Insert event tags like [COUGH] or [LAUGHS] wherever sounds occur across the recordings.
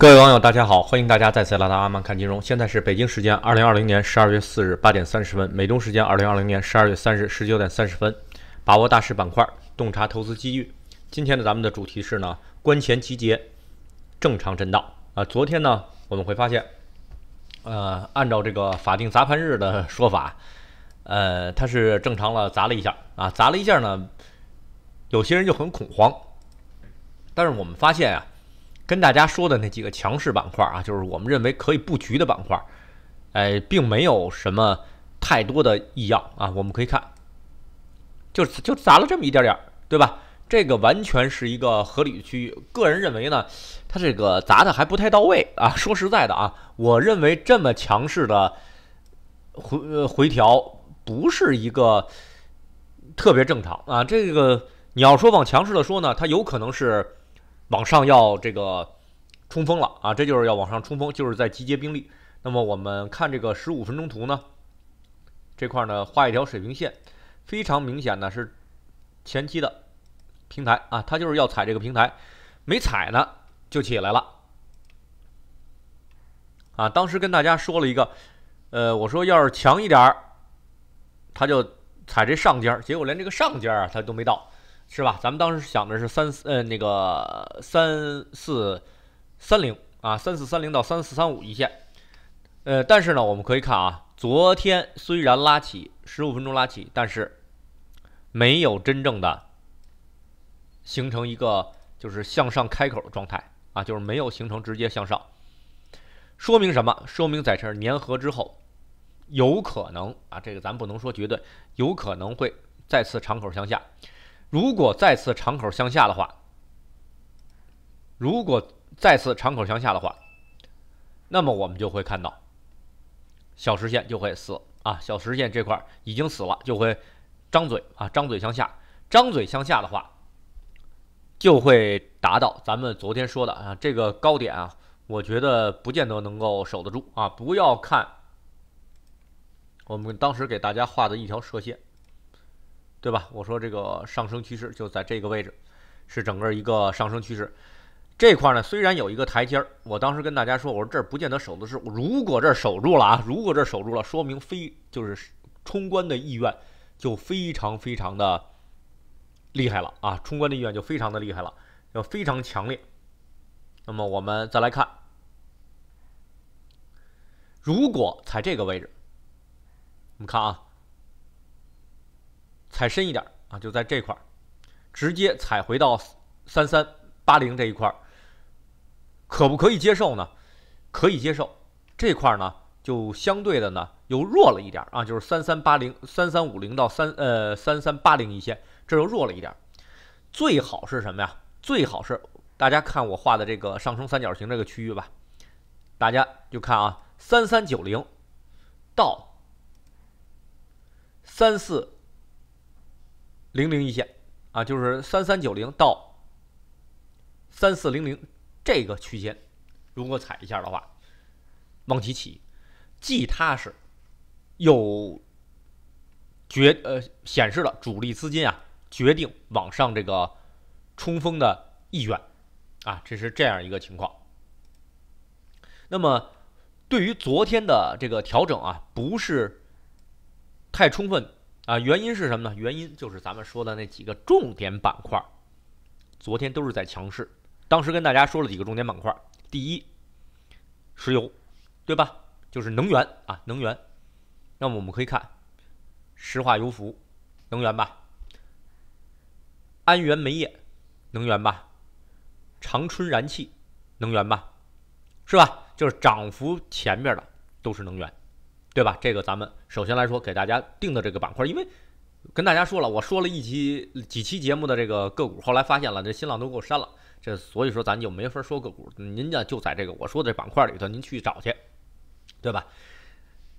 各位网友，大家好！欢迎大家再次来到阿曼看金融。现在是北京时间二零二零年十二月四日八点三十分，美东时间二零二零年十二月三日十九点三十分。把握大势板块，洞察投资机遇。今天的咱们的主题是呢，关前集结，正常震荡啊。昨天呢，我们会发现，呃，按照这个法定砸盘日的说法，呃，它是正常了砸了一下啊，砸了一下呢，有些人就很恐慌，但是我们发现啊。跟大家说的那几个强势板块啊，就是我们认为可以布局的板块，哎，并没有什么太多的异样啊。我们可以看，就就砸了这么一点点儿，对吧？这个完全是一个合理的区域。个人认为呢，它这个砸的还不太到位啊。说实在的啊，我认为这么强势的回回调不是一个特别正常啊。这个你要说往强势的说呢，它有可能是。往上要这个冲锋了啊！这就是要往上冲锋，就是在集结兵力。那么我们看这个十五分钟图呢，这块儿呢画一条水平线，非常明显呢是前期的平台啊，它就是要踩这个平台，没踩呢就起来了。啊，当时跟大家说了一个，呃，我说要是强一点儿，它就踩这上尖儿，结果连这个上尖儿啊它都没到。是吧？咱们当时想的是三四呃那个三四三零啊，三四三零到三四三五一线。呃，但是呢，我们可以看啊，昨天虽然拉起十五分钟拉起，但是没有真正的形成一个就是向上开口的状态啊，就是没有形成直接向上。说明什么？说明在这粘合之后，有可能啊，这个咱不能说绝对，有可能会再次长口向下。如果再次长口向下的话，如果再次长口向下的话，那么我们就会看到小实线就会死啊，小实线这块已经死了，就会张嘴啊，张嘴向下，张嘴向下的话，就会达到咱们昨天说的啊这个高点啊，我觉得不见得能够守得住啊。不要看我们当时给大家画的一条射线。对吧？我说这个上升趋势就在这个位置，是整个一个上升趋势。这块呢，虽然有一个台阶儿，我当时跟大家说，我说这儿不见得守得住。如果这守住了啊，如果这守住了，说明非就是冲关的意愿就非常非常的厉害了啊，冲关的意愿就非常的厉害了，要非常强烈。那么我们再来看，如果踩这个位置，我们看啊。踩深一点啊，就在这块儿，直接踩回到三三八零这一块儿，可不可以接受呢？可以接受。这块儿呢，就相对的呢又弱了一点啊，就是三三八零、三三五零到三呃三三八零一线，这又弱了一点。最好是什么呀？最好是大家看我画的这个上升三角形这个区域吧。大家就看啊，三三九零到三四。零零一线，啊，就是三三九零到三四零零这个区间，如果踩一下的话，往起起，既踏实，又决呃显示了主力资金啊决定往上这个冲锋的意愿，啊，这是这样一个情况。那么，对于昨天的这个调整啊，不是太充分。啊，原因是什么呢？原因就是咱们说的那几个重点板块，昨天都是在强势。当时跟大家说了几个重点板块，第一，石油，对吧？就是能源啊，能源。那么我们可以看，石化油服，能源吧；安源煤业，能源吧；长春燃气，能源吧，是吧？就是涨幅前面的都是能源。对吧？这个咱们首先来说给大家定的这个板块，因为跟大家说了，我说了一期几期节目的这个个股，后来发现了这新浪都给我删了，这所以说咱就没法说个股。您呢就在这个我说的这板块里头您去找去，对吧？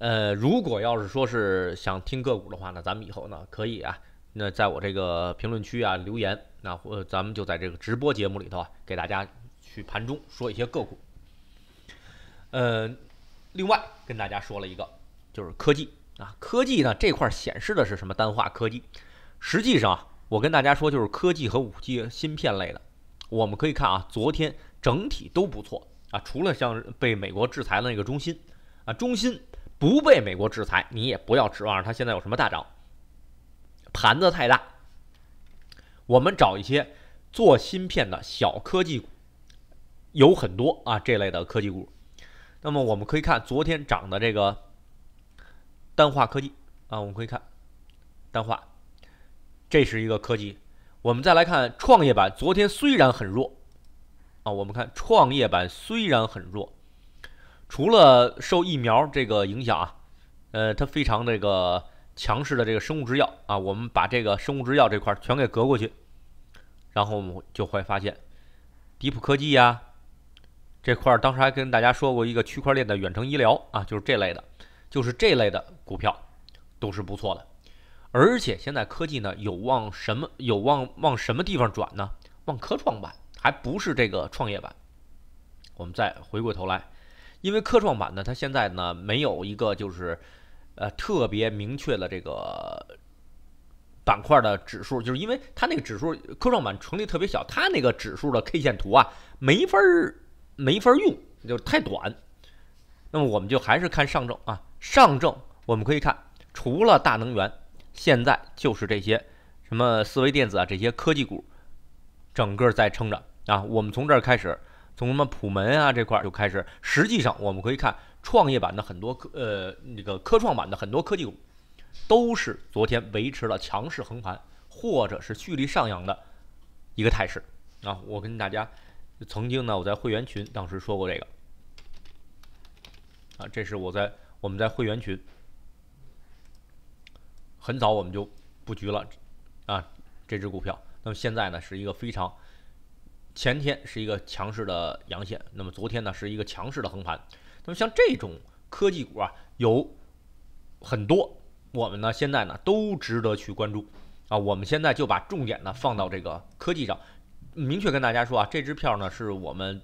呃，如果要是说是想听个股的话呢，咱们以后呢可以啊，那在我这个评论区啊留言，那咱们就在这个直播节目里头啊给大家去盘中说一些个股。呃，另外跟大家说了一个。就是科技啊，科技呢这块显示的是什么？单化科技。实际上啊，我跟大家说，就是科技和五 G 芯片类的，我们可以看啊，昨天整体都不错啊，除了像被美国制裁的那个中芯啊，中芯不被美国制裁，你也不要指望它现在有什么大涨。盘子太大，我们找一些做芯片的小科技股有很多啊，这类的科技股。那么我们可以看昨天涨的这个。单化科技啊，我们可以看单化，这是一个科技。我们再来看创业板，昨天虽然很弱啊，我们看创业板虽然很弱，除了受疫苗这个影响啊，呃，它非常这个强势的这个生物制药啊，我们把这个生物制药这块全给隔过去，然后我们就会发现迪普科技呀这块，当时还跟大家说过一个区块链的远程医疗啊，就是这类的。就是这类的股票，都是不错的。而且现在科技呢，有望什么？有望往什么地方转呢？往科创板，还不是这个创业板。我们再回过头来，因为科创板呢，它现在呢没有一个就是呃特别明确的这个板块的指数，就是因为它那个指数科创板成立特别小，它那个指数的 K 线图啊没法儿没法儿用，就太短。那么我们就还是看上证啊。上证我们可以看，除了大能源，现在就是这些什么四维电子啊，这些科技股，整个在撑着啊。我们从这儿开始，从什么普门啊这块儿就开始。实际上，我们可以看创业板的很多科，呃，那个科创板的很多科技股，都是昨天维持了强势横盘，或者是蓄力上扬的一个态势啊。我跟大家曾经呢，我在会员群当时说过这个啊，这是我在。我们在会员群，很早我们就布局了啊这只股票。那么现在呢是一个非常前天是一个强势的阳线，那么昨天呢是一个强势的横盘。那么像这种科技股啊，有很多，我们呢现在呢都值得去关注啊。我们现在就把重点呢放到这个科技上，明确跟大家说啊，这支票呢是我们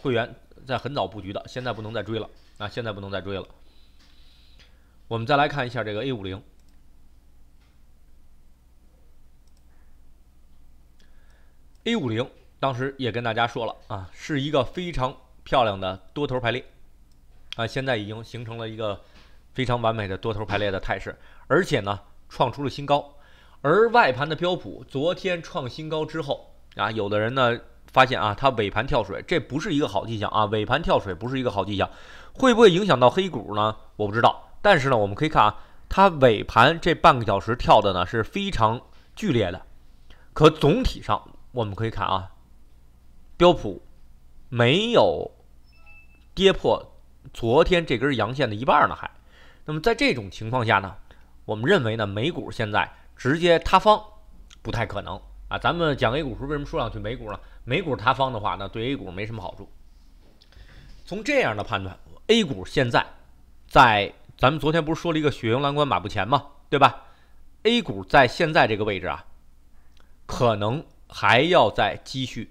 会员在很早布局的，现在不能再追了啊，现在不能再追了。我们再来看一下这个 A 五零，A 五零当时也跟大家说了啊，是一个非常漂亮的多头排列啊，现在已经形成了一个非常完美的多头排列的态势，而且呢创出了新高。而外盘的标普昨天创新高之后啊，有的人呢发现啊，它尾盘跳水，这不是一个好迹象啊，尾盘跳水不是一个好迹象，会不会影响到黑股呢？我不知道。但是呢，我们可以看啊，它尾盘这半个小时跳的呢是非常剧烈的，可总体上我们可以看啊，标普没有跌破昨天这根阳线的一半呢还，那么在这种情况下呢，我们认为呢，美股现在直接塌方不太可能啊。咱们讲 A 股时为什么说上去美股呢？美股塌方的话呢，对 A 股没什么好处。从这样的判断，A 股现在在。咱们昨天不是说了一个“雪拥蓝关马不前”嘛，对吧？A 股在现在这个位置啊，可能还要再积蓄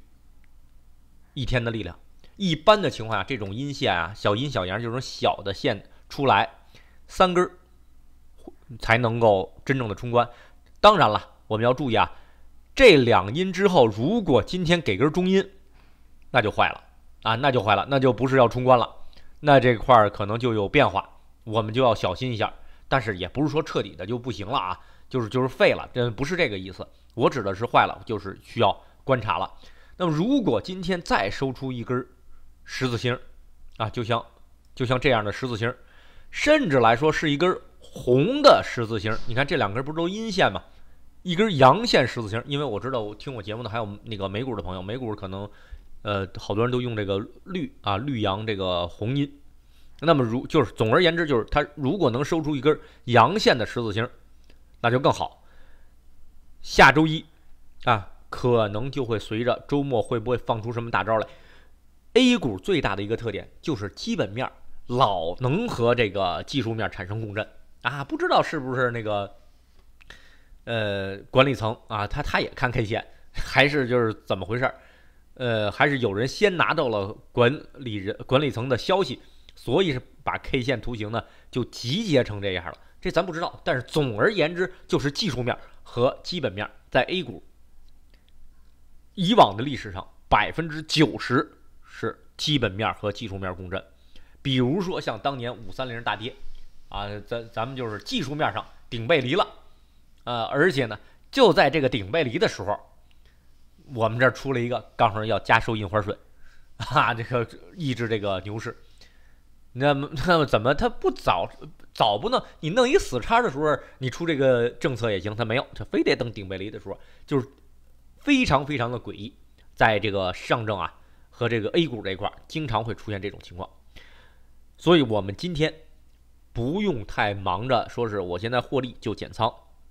一天的力量。一般的情况下，这种阴线啊，小阴小阳这种小的线出来三根，才能够真正的冲关。当然了，我们要注意啊，这两阴之后，如果今天给根中阴，那就坏了啊，那就坏了，那就不是要冲关了，那这块儿可能就有变化。我们就要小心一下，但是也不是说彻底的就不行了啊，就是就是废了，这不是这个意思，我指的是坏了，就是需要观察了。那么如果今天再收出一根十字星，啊，就像就像这样的十字星，甚至来说是一根红的十字星，你看这两根不是都阴线吗？一根阳线十字星，因为我知道我听我节目的还有那个美股的朋友，美股可能，呃，好多人都用这个绿啊绿阳这个红阴。那么，如就是总而言之，就是它如果能收出一根阳线的十字星，那就更好。下周一啊，可能就会随着周末会不会放出什么大招来。A 股最大的一个特点就是基本面老能和这个技术面产生共振啊，不知道是不是那个呃管理层啊，他他也看 K 线，还是就是怎么回事儿？呃，还是有人先拿到了管理人管理层的消息。所以是把 K 线图形呢就集结成这样了，这咱不知道。但是总而言之，就是技术面和基本面在 A 股以往的历史上，百分之九十是基本面和技术面共振。比如说像当年五三零大跌啊，咱咱们就是技术面上顶背离了，呃，而且呢，就在这个顶背离的时候，我们这儿出了一个刚绳要加收印花税，啊，这个抑制这个牛市。那么 [LAUGHS] 那么怎么他不早早不弄？你弄一死叉的时候你出这个政策也行他没有他非得等顶背离的时候就是非常非常的诡异，在这个上证啊和这个 A 股这一块经常会出现这种情况，所以我们今天不用太忙着说是我现在获利就减仓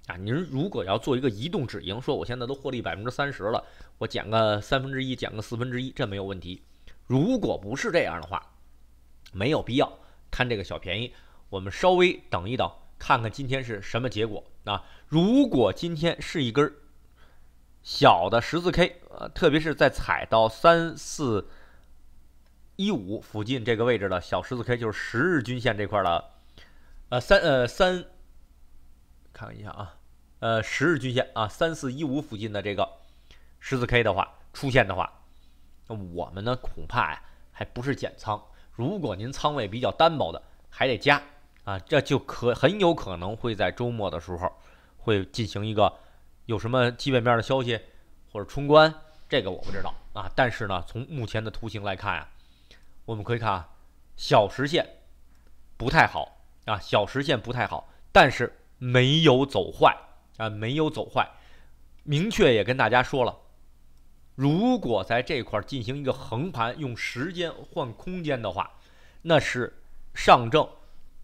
啊，您如果要做一个移动止盈，说我现在都获利百分之三十了，我减个三分之一减个四分之一这没有问题，如果不是这样的话。没有必要贪这个小便宜，我们稍微等一等，看看今天是什么结果。啊？如果今天是一根小的十四 K，呃，特别是在踩到三四一五附近这个位置的小十四 K，就是十日均线这块的，呃，三呃三，看一下啊，呃，十日均线啊，三四一五附近的这个十四 K 的话出现的话，那我们呢恐怕呀还不是减仓。如果您仓位比较单薄的，还得加啊，这就可很有可能会在周末的时候会进行一个有什么基本面的消息或者冲关，这个我不知道啊。但是呢，从目前的图形来看呀，我们可以看啊，小时线不太好啊，小时线不太好，但是没有走坏啊，没有走坏，明确也跟大家说了。如果在这块儿进行一个横盘，用时间换空间的话，那是上证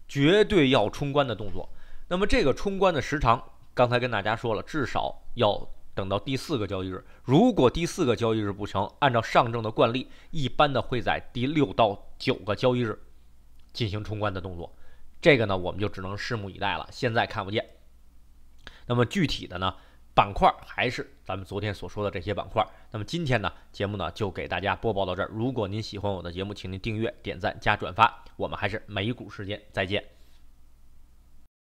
绝对要冲关的动作。那么这个冲关的时长，刚才跟大家说了，至少要等到第四个交易日。如果第四个交易日不成，按照上证的惯例，一般的会在第六到九个交易日进行冲关的动作。这个呢，我们就只能拭目以待了，现在看不见。那么具体的呢？板块还是咱们昨天所说的这些板块。那么今天呢，节目呢就给大家播报到这儿。如果您喜欢我的节目，请您订阅、点赞、加转发。我们还是美股时间，再见。